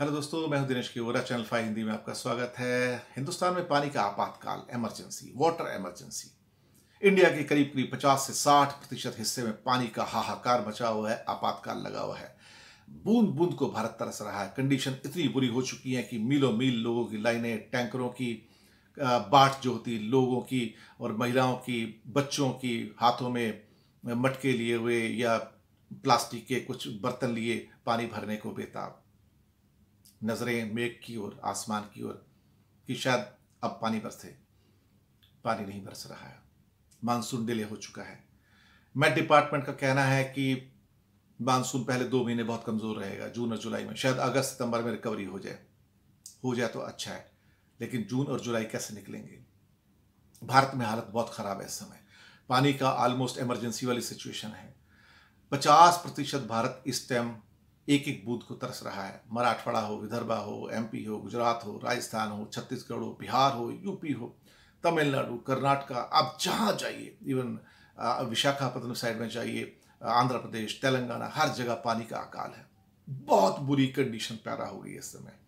Hello दोस्तों मैं हूं दिनेश किवोरा चैनल फाइव हिंदी में आपका स्वागत है हिंदुस्तान में पानी का आपातकाल इमरजेंसी वाटर इमरजेंसी इंडिया के करीब करीब 50 से 60 प्रतिशत हिस्से में पानी का हाहाकार मचा हुआ है आपातकाल लगा हुआ है बूंद बूंद को भारत तरस रहा है कंडीशन इतनी बुरी हो चुकी है कि मीलों मील लोगों की लाइनें टैंकरों की बाट जो होती लोगों की और महिलाओं की बच्चों की हाथों में मटके लिए हुए या प्लास्टिक के कुछ बर्तन लिए पानी भरने को बेताब नज़रें मेघ की ओर आसमान की ओर कि शायद अब पानी बरसे पानी नहीं बरस रहा है मानसून डिले हो चुका है मैट डिपार्टमेंट का कहना है कि मानसून पहले दो महीने बहुत कमज़ोर रहेगा जून और जुलाई में शायद अगस्त सितंबर में रिकवरी हो जाए हो जाए तो अच्छा है लेकिन जून और जुलाई कैसे निकलेंगे भारत में हालत बहुत ख़राब है इस समय पानी का ऑलमोस्ट इमरजेंसी वाली सिचुएशन है पचास प्रतिशत भारत इस टाइम एक एक बूथ को तरस रहा है मराठवाड़ा हो विदर्भा हो एमपी हो गुजरात हो राजस्थान हो छत्तीसगढ़ हो बिहार हो यूपी हो तमिलनाडु कर्नाटका आप जहाँ जाइए इवन विशाखापत्तनम साइड में जाइए आंध्र प्रदेश तेलंगाना हर जगह पानी का अकाल है बहुत बुरी कंडीशन पैदा हो गई इस समय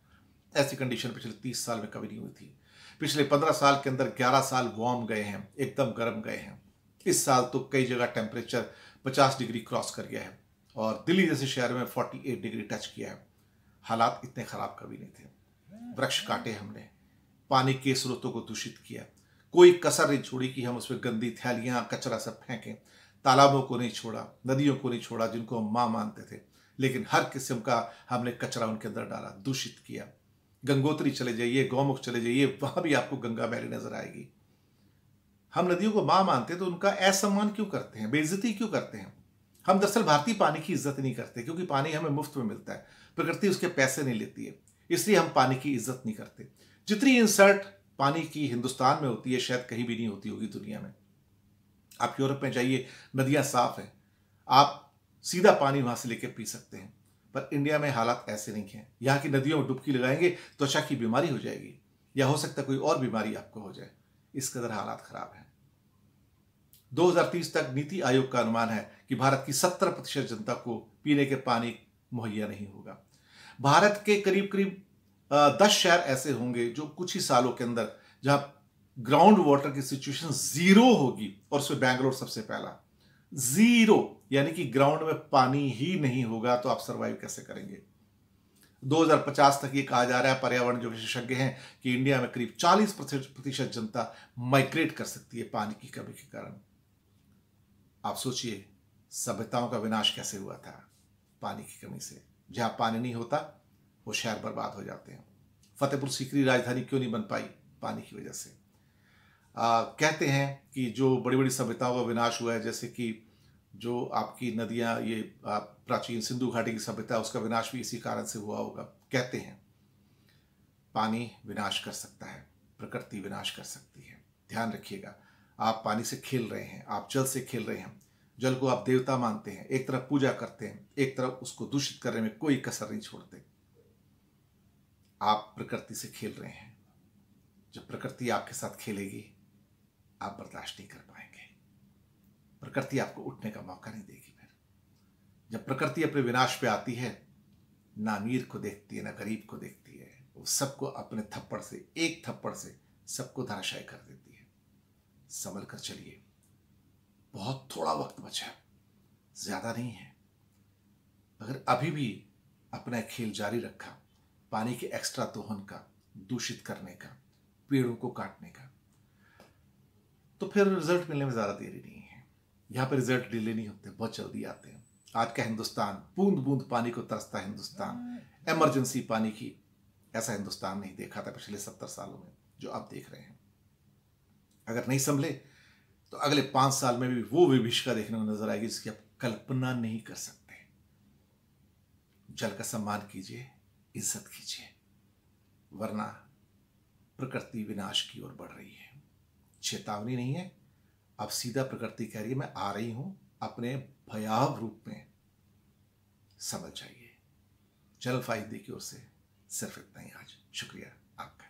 ऐसी कंडीशन पिछले तीस साल में कभी नहीं हुई थी पिछले पंद्रह साल के अंदर ग्यारह साल वार्म गए हैं एकदम गर्म गए हैं इस साल तो कई जगह टेम्परेचर पचास डिग्री क्रॉस कर गया है और दिल्ली जैसे शहर में 48 डिग्री टच किया है हालात इतने ख़राब कभी नहीं थे वृक्ष काटे हमने पानी के स्रोतों को दूषित किया कोई कसर नहीं छोड़ी कि हम उस पर गंदी थैलियाँ कचरा सब फेंकें तालाबों को नहीं छोड़ा नदियों को नहीं छोड़ा जिनको हम माँ मानते थे लेकिन हर किस्म का हमने कचरा उनके अंदर डाला दूषित किया गंगोत्री चले जाइए गौमुख चले जाइए वहां भी आपको गंगा मैली नजर आएगी हम नदियों को माँ मानते हैं तो उनका असम्मान क्यों करते हैं बेइज्जती क्यों करते हैं हम दरअसल भारतीय पानी की इज्जत नहीं करते क्योंकि पानी हमें मुफ्त में मिलता है प्रकृति उसके पैसे नहीं लेती है इसलिए हम पानी की इज्जत नहीं करते जितनी इंसर्ट पानी की हिंदुस्तान में होती है शायद कहीं भी नहीं होती होगी दुनिया में आप यूरोप में जाइए नदियाँ साफ हैं आप सीधा पानी वहाँ से लेकर पी सकते हैं पर इंडिया में हालात ऐसे नहीं हैं यहाँ की नदियों में डुबकी लगाएंगे त्वचा की बीमारी हो जाएगी या हो सकता है कोई और बीमारी आपको हो जाए इस कदर हालात ख़राब हैं 2030 तक नीति आयोग का अनुमान है कि भारत की 70 प्रतिशत जनता को पीने के पानी मुहैया नहीं होगा भारत के करीब करीब दस शहर ऐसे होंगे जो कुछ ही सालों के अंदर जहां ग्राउंड वाटर की सिचुएशन जीरो होगी और उसमें बैंगलोर सबसे पहला जीरो यानी कि ग्राउंड में पानी ही नहीं होगा तो आप सर्वाइव कैसे करेंगे 2050 तक ये कहा जा रहा है पर्यावरण जो विशेषज्ञ हैं कि इंडिया में करीब 40 प्रतिशत जनता माइग्रेट कर सकती है पानी की कमी के कारण आप सोचिए सभ्यताओं का विनाश कैसे हुआ था पानी की कमी से जहां पानी नहीं होता वो शहर बर्बाद हो जाते हैं फतेहपुर सीकरी राजधानी क्यों नहीं बन पाई पानी की वजह से आ, कहते हैं कि जो बड़ी बड़ी सभ्यताओं का विनाश हुआ है जैसे कि जो आपकी नदियां ये प्राचीन सिंधु घाटी की सभ्यता उसका विनाश भी इसी कारण से हुआ होगा कहते हैं पानी विनाश कर सकता है प्रकृति विनाश कर सकती है ध्यान रखिएगा आप पानी से खेल रहे हैं आप जल से खेल रहे हैं जल को आप देवता मानते हैं एक तरफ पूजा करते हैं एक तरफ उसको दूषित करने में कोई कसर नहीं छोड़ते आप प्रकृति से खेल रहे हैं जब प्रकृति आपके साथ खेलेगी आप बर्दाश्त नहीं कर पाएंगे प्रकृति आपको उठने का मौका नहीं देगी फिर जब प्रकृति अपने विनाश पे आती है ना अमीर को देखती है ना गरीब को देखती है वो सबको अपने थप्पड़ से एक थप्पड़ से सबको धराशाय कर देती है संभल कर चलिए बहुत थोड़ा वक्त बचा है ज़्यादा नहीं है अगर अभी भी अपना खेल जारी रखा पानी के एक्स्ट्रा दोहन का दूषित करने का पेड़ों को काटने का तो फिर रिजल्ट मिलने में ज़्यादा देरी नहीं है यहां पर रिजल्ट डिले नहीं होते बहुत जल्दी आते हैं आज का हिंदुस्तान बूंद बूंद पानी को तरसता हिंदुस्तान इमरजेंसी हाँ। पानी की ऐसा हिंदुस्तान नहीं देखा था पिछले सत्तर सालों में जो आप देख रहे हैं अगर नहीं संभले तो अगले पांच साल में भी वो विभिषिका देखने को नजर आएगी जिसकी आप कल्पना नहीं कर सकते जल का सम्मान कीजिए इज्जत कीजिए वरना प्रकृति विनाश की ओर बढ़ रही है चेतावनी नहीं है अब सीधा प्रकृति कह रही है मैं आ रही हूं अपने भयाव रूप में समझ जाइए जल फायदे की ओर से सिर्फ इतना ही आज शुक्रिया आपका